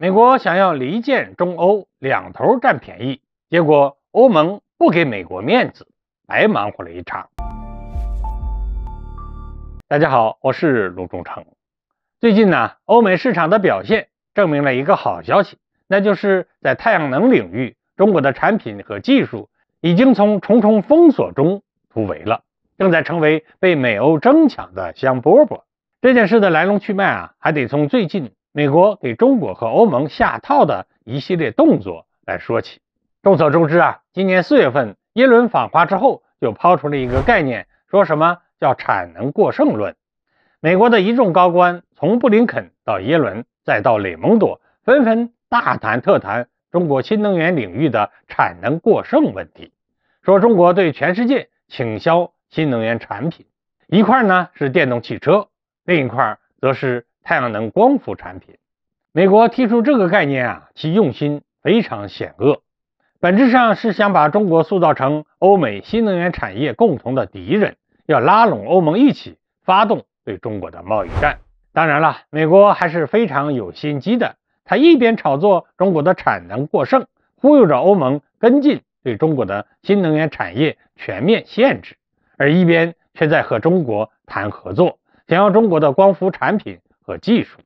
美国想要离间中欧，两头占便宜，结果欧盟不给美国面子，白忙活了一场。大家好，我是卢忠成。最近呢，欧美市场的表现证明了一个好消息，那就是在太阳能领域，中国的产品和技术已经从重重封锁中突围了，正在成为被美欧争抢的香饽饽。这件事的来龙去脉啊，还得从最近。美国给中国和欧盟下套的一系列动作来说起。众所周知啊，今年四月份耶伦访华之后，就抛出了一个概念，说什么叫产能过剩论。美国的一众高官，从布林肯到耶伦再到雷蒙多，纷纷大谈特谈中国新能源领域的产能过剩问题，说中国对全世界倾销新能源产品。一块呢是电动汽车，另一块则是。太阳能光伏产品，美国提出这个概念啊，其用心非常险恶，本质上是想把中国塑造成欧美新能源产业共同的敌人，要拉拢欧盟一起发动对中国的贸易战。当然了，美国还是非常有心机的，他一边炒作中国的产能过剩，忽悠着欧盟跟进对中国的新能源产业全面限制，而一边却在和中国谈合作，想要中国的光伏产品。和技术，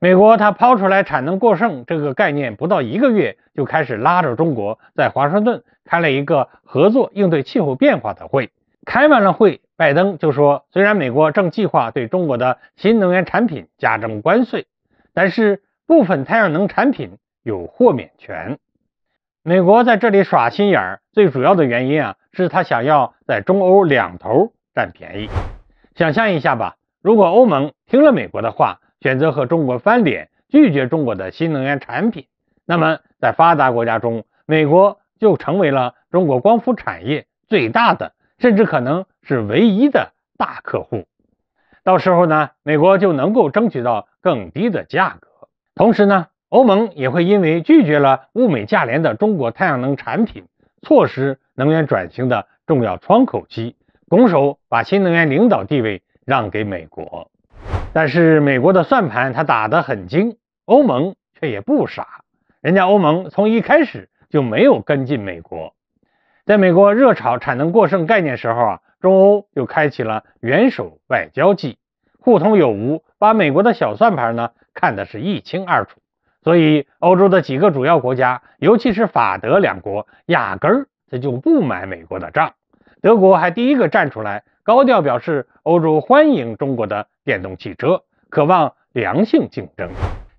美国他抛出来产能过剩这个概念不到一个月，就开始拉着中国在华盛顿开了一个合作应对气候变化的会。开完了会，拜登就说，虽然美国正计划对中国的新能源产品加征关税，但是部分太阳能产品有豁免权。美国在这里耍心眼儿，最主要的原因啊，是他想要在中欧两头占便宜。想象一下吧。如果欧盟听了美国的话，选择和中国翻脸，拒绝中国的新能源产品，那么在发达国家中，美国就成为了中国光伏产业最大的，甚至可能是唯一的大客户。到时候呢，美国就能够争取到更低的价格，同时呢，欧盟也会因为拒绝了物美价廉的中国太阳能产品，错失能源转型的重要窗口期，拱手把新能源领导地位。让给美国，但是美国的算盘他打得很精，欧盟却也不傻。人家欧盟从一开始就没有跟进美国。在美国热炒产能过剩概念时候啊，中欧又开启了元首外交计，互通有无，把美国的小算盘呢看得是一清二楚。所以欧洲的几个主要国家，尤其是法德两国，压根儿他就不买美国的账。德国还第一个站出来。高调表示，欧洲欢迎中国的电动汽车，渴望良性竞争。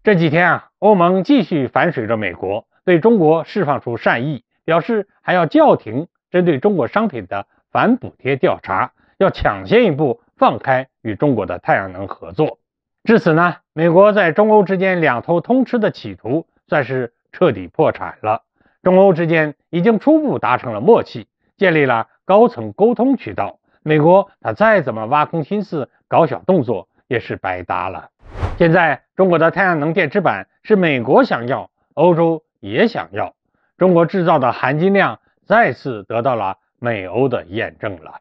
这几天啊，欧盟继续反水着美国，对中国释放出善意，表示还要叫停针对中国商品的反补贴调查，要抢先一步放开与中国的太阳能合作。至此呢，美国在中欧之间两头通吃的企图算是彻底破产了。中欧之间已经初步达成了默契，建立了高层沟通渠道。美国，它再怎么挖空心思搞小动作，也是白搭了。现在中国的太阳能电池板是美国想要，欧洲也想要，中国制造的含金量再次得到了美欧的验证了。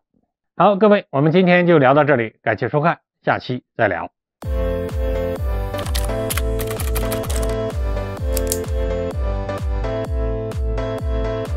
好，各位，我们今天就聊到这里，感谢收看，下期再聊。